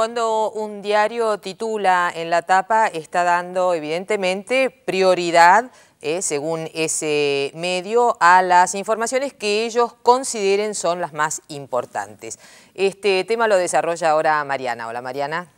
Cuando un diario titula en la tapa, está dando evidentemente prioridad, eh, según ese medio, a las informaciones que ellos consideren son las más importantes. Este tema lo desarrolla ahora Mariana. Hola Mariana.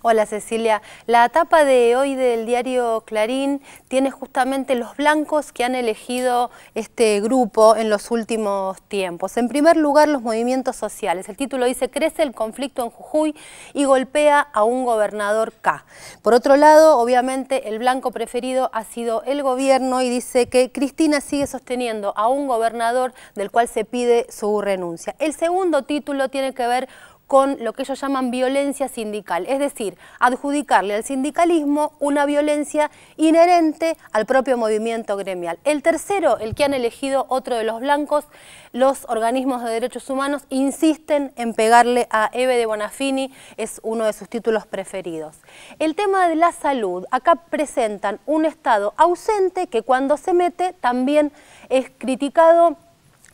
Hola Cecilia, la etapa de hoy del diario Clarín tiene justamente los blancos que han elegido este grupo en los últimos tiempos. En primer lugar, los movimientos sociales. El título dice, crece el conflicto en Jujuy y golpea a un gobernador K. Por otro lado, obviamente, el blanco preferido ha sido el gobierno y dice que Cristina sigue sosteniendo a un gobernador del cual se pide su renuncia. El segundo título tiene que ver con lo que ellos llaman violencia sindical, es decir, adjudicarle al sindicalismo una violencia inherente al propio movimiento gremial. El tercero, el que han elegido otro de los blancos, los organismos de derechos humanos insisten en pegarle a Eve de Bonafini, es uno de sus títulos preferidos. El tema de la salud, acá presentan un Estado ausente que cuando se mete también es criticado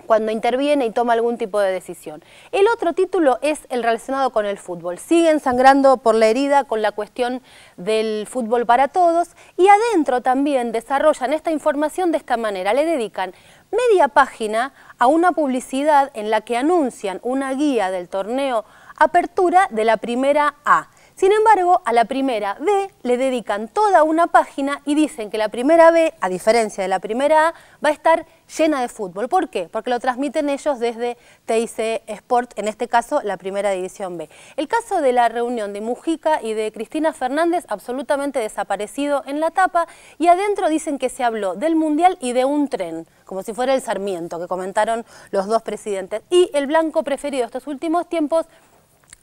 cuando interviene y toma algún tipo de decisión. El otro título es el relacionado con el fútbol. Siguen sangrando por la herida con la cuestión del fútbol para todos y adentro también desarrollan esta información de esta manera. Le dedican media página a una publicidad en la que anuncian una guía del torneo Apertura de la Primera A sin embargo, a la primera B le dedican toda una página y dicen que la primera B, a diferencia de la primera A, va a estar llena de fútbol. ¿Por qué? Porque lo transmiten ellos desde TIC Sport, en este caso la primera división B. El caso de la reunión de Mujica y de Cristina Fernández, absolutamente desaparecido en la tapa, y adentro dicen que se habló del Mundial y de un tren, como si fuera el Sarmiento, que comentaron los dos presidentes. Y el blanco preferido estos últimos tiempos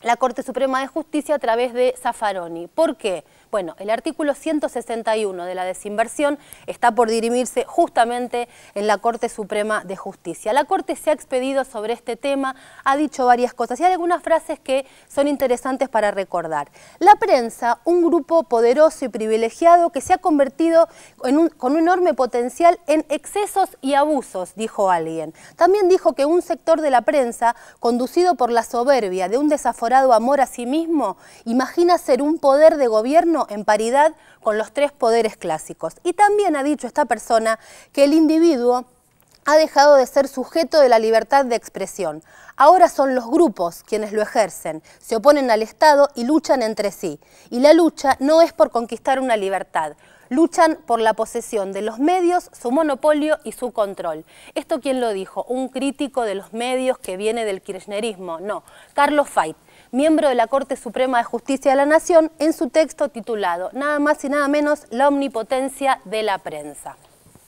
la Corte Suprema de Justicia a través de Zaffaroni. ¿Por qué? Bueno, el artículo 161 de la desinversión está por dirimirse justamente en la Corte Suprema de Justicia. La Corte se ha expedido sobre este tema, ha dicho varias cosas y hay algunas frases que son interesantes para recordar. La prensa, un grupo poderoso y privilegiado que se ha convertido con un enorme potencial en excesos y abusos, dijo alguien. También dijo que un sector de la prensa, conducido por la soberbia de un desaforado amor a sí mismo, imagina ser un poder de gobierno en paridad con los tres poderes clásicos. Y también ha dicho esta persona que el individuo ha dejado de ser sujeto de la libertad de expresión. Ahora son los grupos quienes lo ejercen, se oponen al Estado y luchan entre sí. Y la lucha no es por conquistar una libertad, luchan por la posesión de los medios, su monopolio y su control. ¿Esto quién lo dijo? Un crítico de los medios que viene del kirchnerismo. No, Carlos Feit miembro de la Corte Suprema de Justicia de la Nación, en su texto titulado Nada más y nada menos la omnipotencia de la prensa.